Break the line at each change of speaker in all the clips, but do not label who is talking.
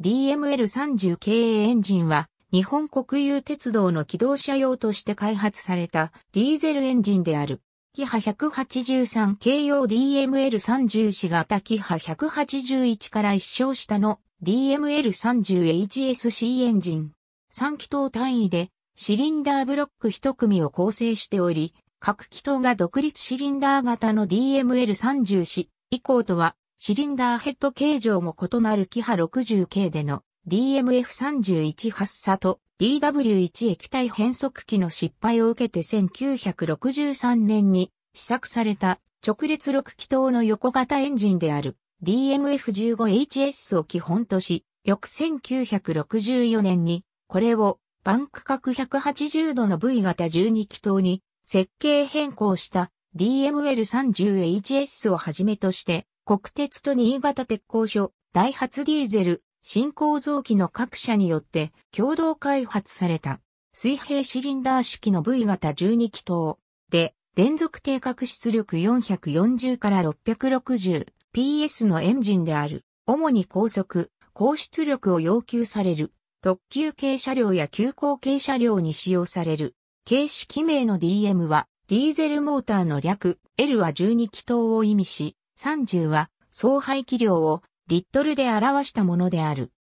DML30 a エンジンは日本国有鉄道の機動車用として開発されたディーゼルエンジンである。キハ183 k 用 DML34 型キハ181から一生下の DML30HSC エンジン。3気筒単位でシリンダーブロック1組を構成しており、各気筒が独立シリンダー型の DML34 以降とはシリンダーヘッド形状も異なるキハ 60K での DMF31 発射と DW1 液体変速機の失敗を受けて1963年に試作された直列6気筒の横型エンジンである DMF15HS を基本とし、翌1964年にこれをバンク角180度の V 型12気筒に設計変更した DML30HS をはじめとして国鉄と新潟鉄工所、ダイハツディーゼル、新構造機の各社によって共同開発された水平シリンダー式の V 型12気筒で連続定格出力440から 660PS のエンジンである主に高速、高出力を要求される特急軽車両や急行軽車両に使用される形式名の DM はディーゼルモーターの略 L は12気筒を意味し30は総排気量をリットルで表したものである。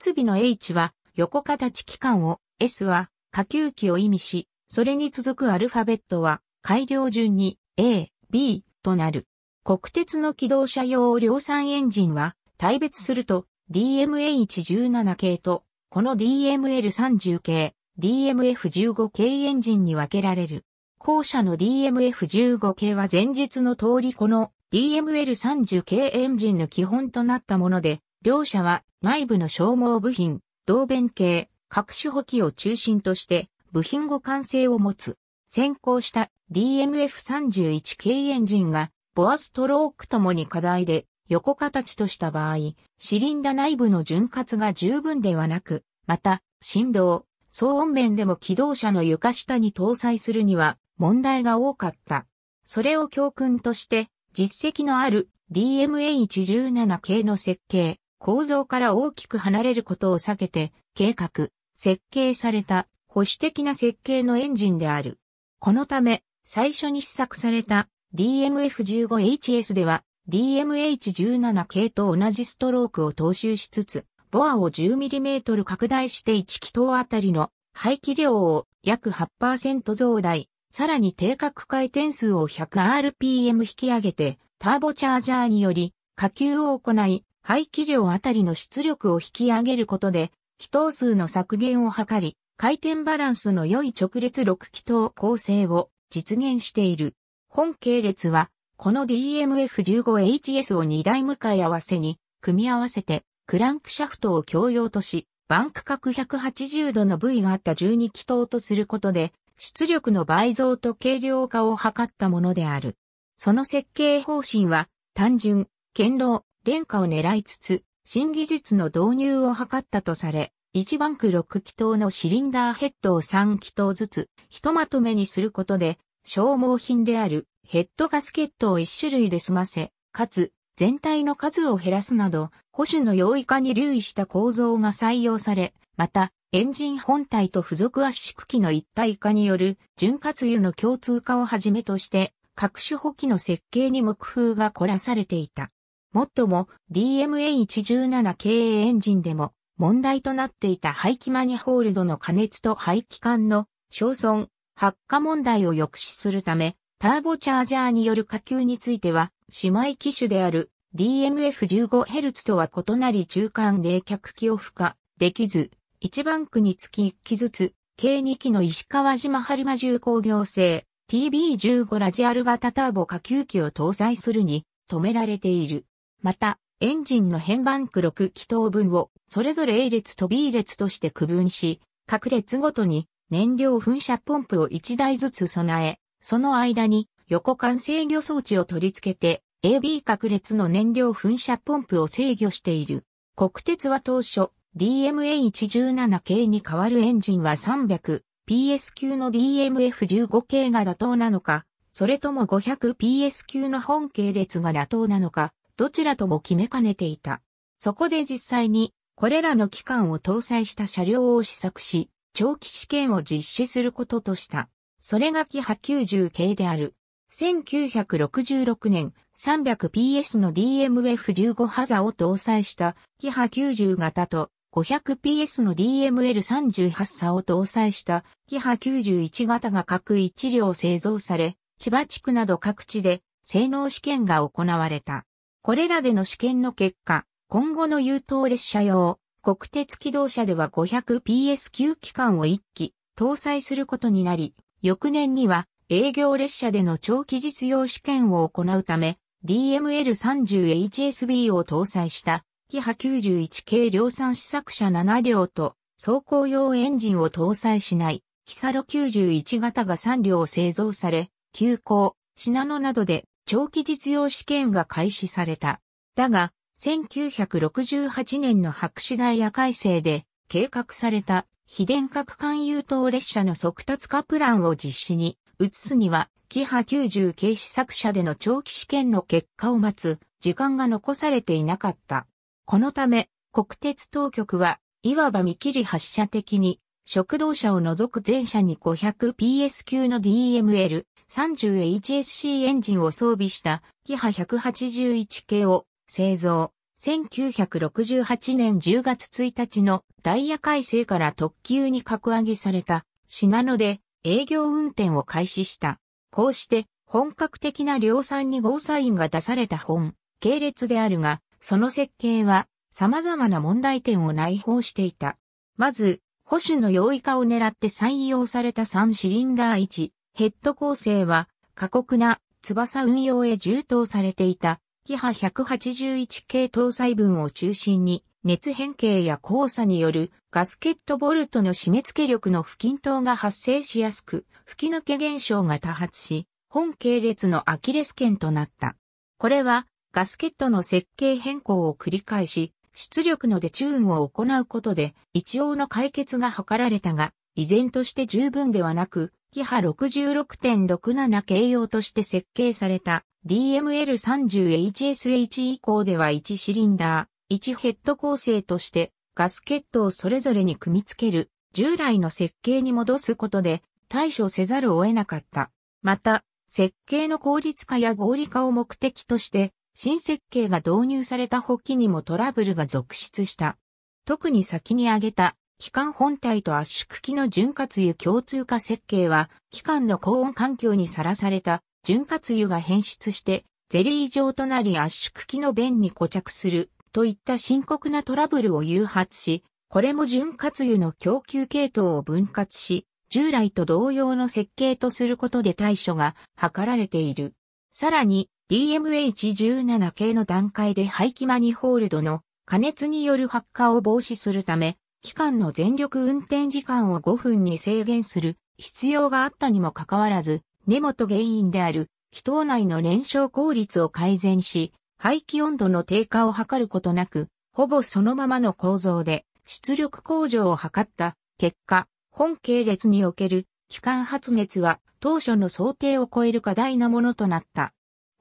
末尾の H は横形機関を、S は下級機を意味し、それに続くアルファベットは改良順に A、B となる。国鉄の機動車用量産エンジンは、大別すると DMH17 系と、この DML30 系、DMF15 系エンジンに分けられる。後者の DMF15 系は前述の通りこの DML30 系エンジンの基本となったもので、両社は内部の消耗部品、導弁系、各種補給を中心として部品互換性を持つ。先行した DMF31 系エンジンがボアストロークともに課題で横形とした場合、シリンダ内部の潤滑が十分ではなく、また振動、騒音面でも機動車の床下に搭載するには問題が多かった。それを教訓として実績のある DMH17 系の設計、構造から大きく離れることを避けて、計画、設計された保守的な設計のエンジンである。このため、最初に試作された DMF15HS では DMH17 系と同じストロークを踏襲しつつ、ボアを 10mm 拡大して1気筒あたりの排気量を約8%増大、さらに定格回転数を 100rpm 引き上げて、ターボチャージャーにより、下級を行い、排気量あたりの出力を引き上げることで、気筒数の削減を図り、回転バランスの良い直列6気筒構成を実現している。本系列は、この DMF15HS を2台向かい合わせに、組み合わせて、クランクシャフトを共用とし、バンク角180度の部位があった12気筒とすることで、出力の倍増と軽量化を図ったものである。その設計方針は、単純、堅牢、廉価を狙いつつ、新技術の導入を図ったとされ、1バンク6気筒のシリンダーヘッドを3気筒ずつ、ひとまとめにすることで、消耗品であるヘッドガスケットを1種類で済ませ、かつ、全体の数を減らすなど、保守の容易化に留意した構造が採用され、また、エンジン本体と付属圧縮機の一体化による潤滑油の共通化をはじめとして各種補機の設計に目工夫が凝らされていた。もっとも DMA117 系エンジンでも問題となっていた排気マニホールドの加熱と排気管の焼損、発火問題を抑止するため、ターボチャージャーによる火球については、姉妹機種である DMF15Hz とは異なり中間冷却器を付加できず、1バンクにつき1機ずつ、計2機の石川島春間重工業製 TB15 ラジアル型ターボ下級機を搭載するに止められている。また、エンジンの変番区6気筒分をそれぞれ A 列と B 列として区分し、各列ごとに燃料噴射ポンプを1台ずつ備え、その間に横間制御装置を取り付けて AB 各列の燃料噴射ポンプを制御している。国鉄は当初、DMA117 系に代わるエンジンは 300PS 級の DMF15 系が妥当なのか、それとも 500PS 級の本系列が妥当なのか、どちらとも決めかねていた。そこで実際に、これらの機関を搭載した車両を試作し、長期試験を実施することとした。それがキハ90系である。1966年、300PS の DMF15 ハザを搭載したキハ90型と 500PS の DML38 差を搭載したキハ91型が各1両製造され、千葉地区など各地で性能試験が行われた。これらでの試験の結果、今後の優等列車用、国鉄機動車では 500PS 級機関を1機搭載することになり、翌年には営業列車での長期実用試験を行うため、DML30HSB を搭載したキハ91系量産試作車7両と走行用エンジンを搭載しないキサロ91型が3両製造され、急行、品野などで長期実用試験が開始された。だが、1968年の白紙ダイヤ改正で計画された非電核間誘導列車の速達化プランを実施に移すには、キハ90系試作車での長期試験の結果を待つ時間が残されていなかった。このため、国鉄当局は、いわば見切り発射的に、食堂車を除く全車に 500PS 級の DML30HSC エンジンを装備したキハ181系を製造。1968年10月1日のダイヤ改正から特急に格上げされたなので営業運転を開始した。こうして本格的な量産にゴーサインが出された本、系列であるが、その設計は様々な問題点を内包していた。まず、保守の容易化を狙って採用された3シリンダー1ヘッド構成は過酷な翼運用へ充当されていたキハ181系搭載分を中心に熱変形や交差によるガスケットボルトの締め付け力の不均等が発生しやすく吹き抜け現象が多発し本系列のアキレス腱となった。これはガスケットの設計変更を繰り返し、出力のデチューンを行うことで、一応の解決が図られたが、依然として十分ではなく、キハ66.67形容として設計された DML30HSH 以降では1シリンダー、1ヘッド構成としてガスケットをそれぞれに組み付ける従来の設計に戻すことで対処せざるを得なかった。また、設計の効率化や合理化を目的として新設計が導入された補機にもトラブルが続出した。特に先に挙げた機関本体と圧縮機の潤滑油共通化設計は、機関の高温環境にさらされた潤滑油が変質して、ゼリー状となり圧縮機の弁に固着するといった深刻なトラブルを誘発し、これも潤滑油の供給系統を分割し、従来と同様の設計とすることで対処が図られている。さらに、DMH17 系の段階で排気マニホールドの加熱による発火を防止するため、機関の全力運転時間を5分に制限する必要があったにもかかわらず、根元原因である気筒内の燃焼効率を改善し、排気温度の低下を図ることなく、ほぼそのままの構造で出力向上を図った結果、本系列における機関発熱は当初の想定を超える過大なものとなった。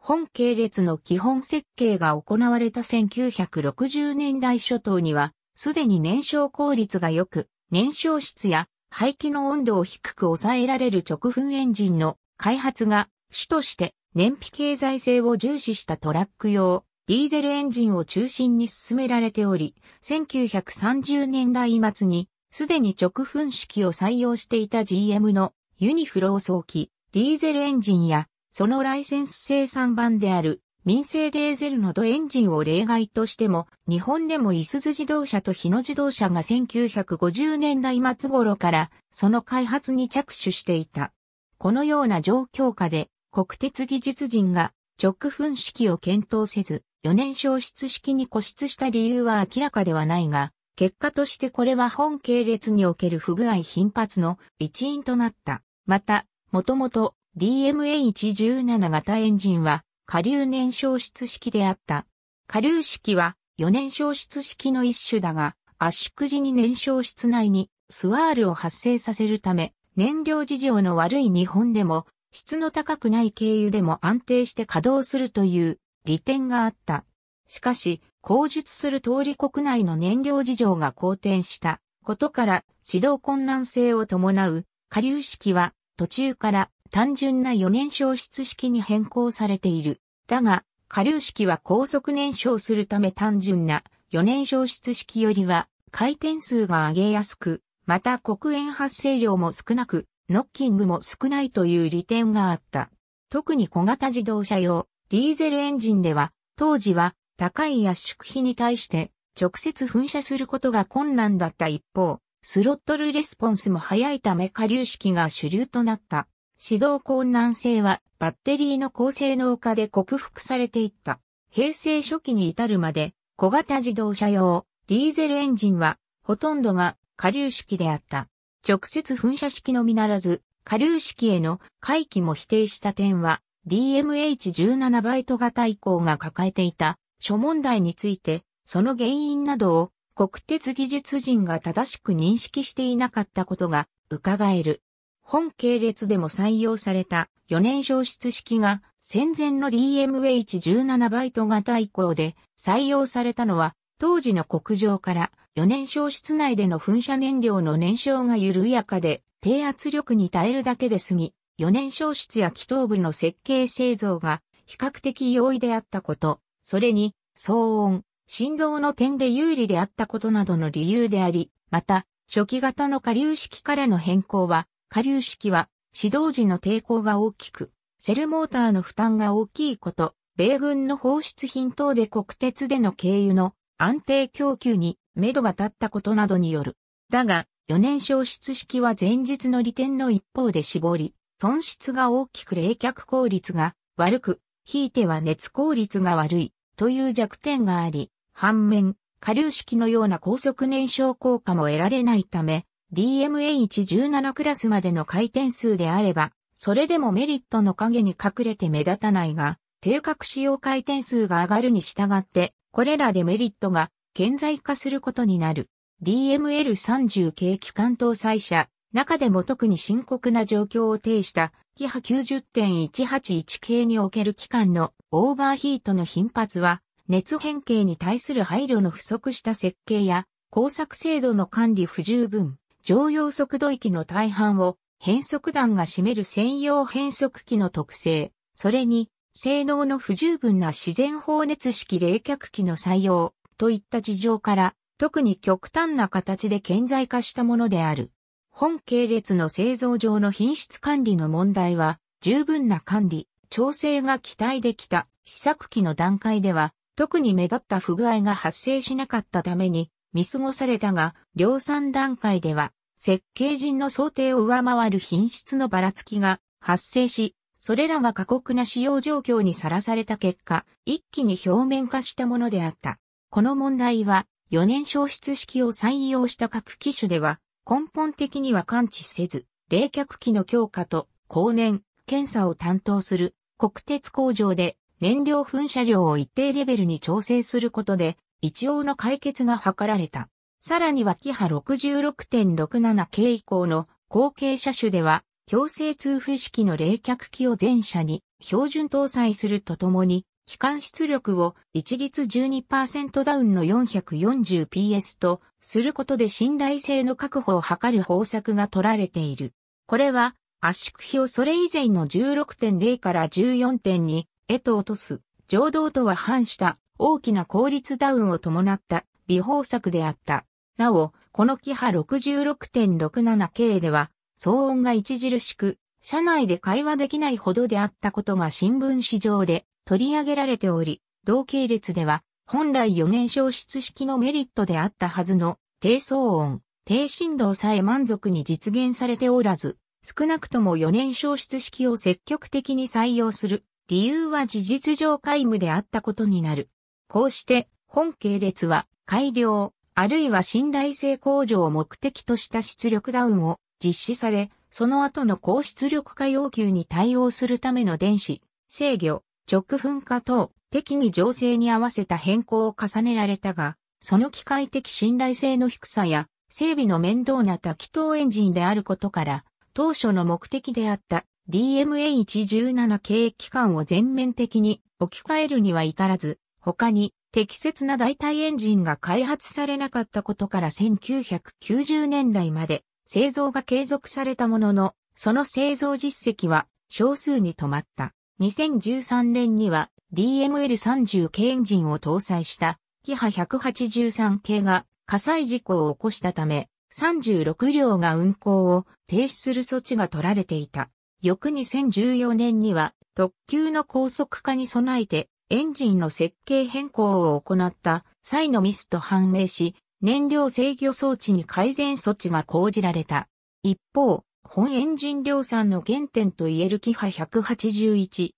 本系列の基本設計が行われた1960年代初頭には、すでに燃焼効率が良く、燃焼室や排気の温度を低く抑えられる直噴エンジンの開発が主として燃費経済性を重視したトラック用ディーゼルエンジンを中心に進められており、1930年代末にすでに直噴式を採用していた GM のユニフロー装期ディーゼルエンジンやそのライセンス生産版である民生デーゼルのドエンジンを例外としても、日本でもイスズ自動車と日野自動車が1950年代末頃からその開発に着手していた。このような状況下で国鉄技術人が直噴式を検討せず、4年消失式に固執した理由は明らかではないが、結果としてこれは本系列における不具合頻発の一因となった。また、もともと DMA117 型エンジンは下流燃焼室式であった。下流式は4燃焼室式の一種だが、圧縮時に燃焼室内にスワールを発生させるため、燃料事情の悪い日本でも、質の高くない経由でも安定して稼働するという利点があった。しかし、口述する通り国内の燃料事情が好転したことから、指導困難性を伴う下流式は途中から単純な4燃焼失式に変更されている。だが、下流式は高速燃焼するため単純な4燃焼失式よりは回転数が上げやすく、また黒煙発生量も少なく、ノッキングも少ないという利点があった。特に小型自動車用、ディーゼルエンジンでは、当時は高い圧縮比に対して直接噴射することが困難だった一方、スロットルレスポンスも早いため下流式が主流となった。指導困難性はバッテリーの高性能化で克服されていった。平成初期に至るまで小型自動車用ディーゼルエンジンはほとんどが下流式であった。直接噴射式のみならず下流式への回帰も否定した点は DMH17 バイト型以降が抱えていた諸問題についてその原因などを国鉄技術人が正しく認識していなかったことが伺える。本系列でも採用された4年消失式が戦前の DMH17 バイト型以降で採用されたのは当時の国上から4年消失内での噴射燃料の燃焼が緩やかで低圧力に耐えるだけで済み4年消失や気頭部の設計製造が比較的容易であったこと、それに騒音、振動の点で有利であったことなどの理由であり、また初期型の下流式からの変更は下流式は、指導時の抵抗が大きく、セルモーターの負担が大きいこと、米軍の放出品等で国鉄での経由の安定供給に目処が立ったことなどによる。だが、4年消失式は前日の利点の一方で絞り、損失が大きく冷却効率が悪く、ひいては熱効率が悪いという弱点があり、反面、下流式のような高速燃焼効果も得られないため、DMH17 クラスまでの回転数であれば、それでもメリットの影に隠れて目立たないが、定格使用回転数が上がるに従って、これらでメリットが顕在化することになる。DML30 系機関搭載車、中でも特に深刻な状況を呈した、キハ90.181系における機関のオーバーヒートの頻発は、熱変形に対する配慮の不足した設計や、工作制度の管理不十分、常用速度域の大半を変速弾が占める専用変速機の特性、それに性能の不十分な自然放熱式冷却機の採用といった事情から特に極端な形で顕在化したものである。本系列の製造上の品質管理の問題は十分な管理、調整が期待できた試作機の段階では特に目立った不具合が発生しなかったために見過ごされたが、量産段階では、設計人の想定を上回る品質のばらつきが発生し、それらが過酷な使用状況にさらされた結果、一気に表面化したものであった。この問題は、4年消失式を採用した各機種では、根本的には感知せず、冷却機の強化と、後年、検査を担当する国鉄工場で燃料噴射量を一定レベルに調整することで一応の解決が図られた。さらにはキハ6 6 6 7系以降の後継車種では、強制通風式の冷却器を全車に標準搭載するとともに、機関出力を一律12%ダウンの 440PS とすることで信頼性の確保を図る方策が取られている。これは圧縮比をそれ以前の16.0から14.2へと落とす、情動とは反した大きな効率ダウンを伴った微方策であった。なお、このキハ 66.67K では、騒音が著しく、車内で会話できないほどであったことが新聞紙上で取り上げられており、同系列では、本来4年消失式のメリットであったはずの、低騒音、低振動さえ満足に実現されておらず、少なくとも4年消失式を積極的に採用する理由は事実上皆無であったことになる。こうして本系列は改良、あるいは信頼性向上を目的とした出力ダウンを実施され、その後の高出力化要求に対応するための電子、制御、直噴火等、適宜情勢に合わせた変更を重ねられたが、その機械的信頼性の低さや、整備の面倒な多気筒エンジンであることから、当初の目的であった DMA117 系機関を全面的に置き換えるには至らず、他に適切な代替エンジンが開発されなかったことから1990年代まで製造が継続されたものの、その製造実績は少数に止まった。2013年には DML30 系エンジンを搭載したキハ183系が火災事故を起こしたため、36両が運行を停止する措置が取られていた。翌2014年には特急の高速化に備えてエンジンの設計変更を行った際のミスと判明し、燃料制御装置に改善措置が講じられた。一方、本エンジン量産の原点といえるキハ 181K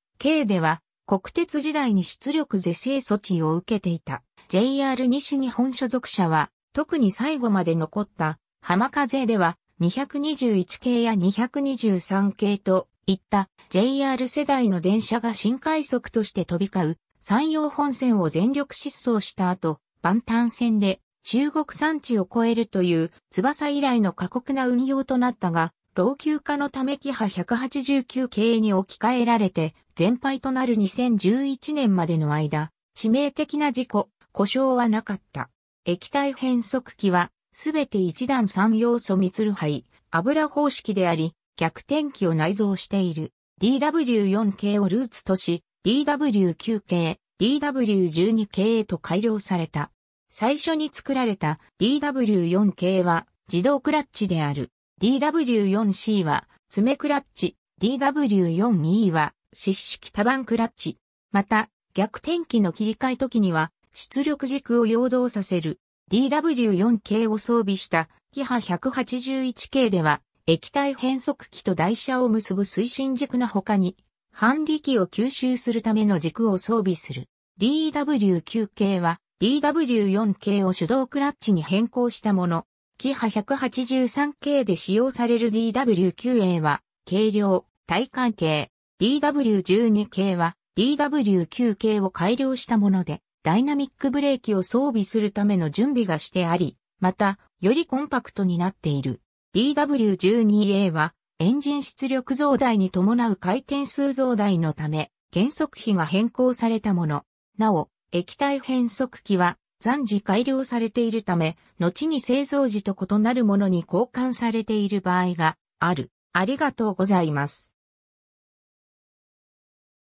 では、国鉄時代に出力是正措置を受けていた JR 西日本所属者は、特に最後まで残った浜風では 221K や 223K といった JR 世代の電車が新快速として飛び交う山陽本線を全力疾走した後、万端線で中国山地を越えるという翼以来の過酷な運用となったが、老朽化のためキハ189系に置き換えられて、全廃となる2011年までの間、致命的な事故、故障はなかった。液体変速機は、すべて一段三要素密露灰、油方式であり、逆転機を内蔵している DW4 系をルーツとし DW9 系、DW12 系へと改良された。最初に作られた DW4 系は自動クラッチである。DW4C は爪クラッチ、DW4E は湿式多番クラッチ。また、逆転機の切り替え時には出力軸を陽動させる DW4 系を装備したキハ181系では液体変速機と台車を結ぶ推進軸の他に、反力を吸収するための軸を装備する。DW9 系は DW4 系を手動クラッチに変更したもの。キハ183系で使用される DW9A は軽量、体感系。DW12 系は DW9 系を改良したもので、ダイナミックブレーキを装備するための準備がしてあり、また、よりコンパクトになっている。DW12A はエンジン出力増大に伴う回転数増大のため減速比が変更されたもの。なお、液体変速機は暫時改良されているため、後に製造時と異なるものに交換されている場合がある。ありがとうございます。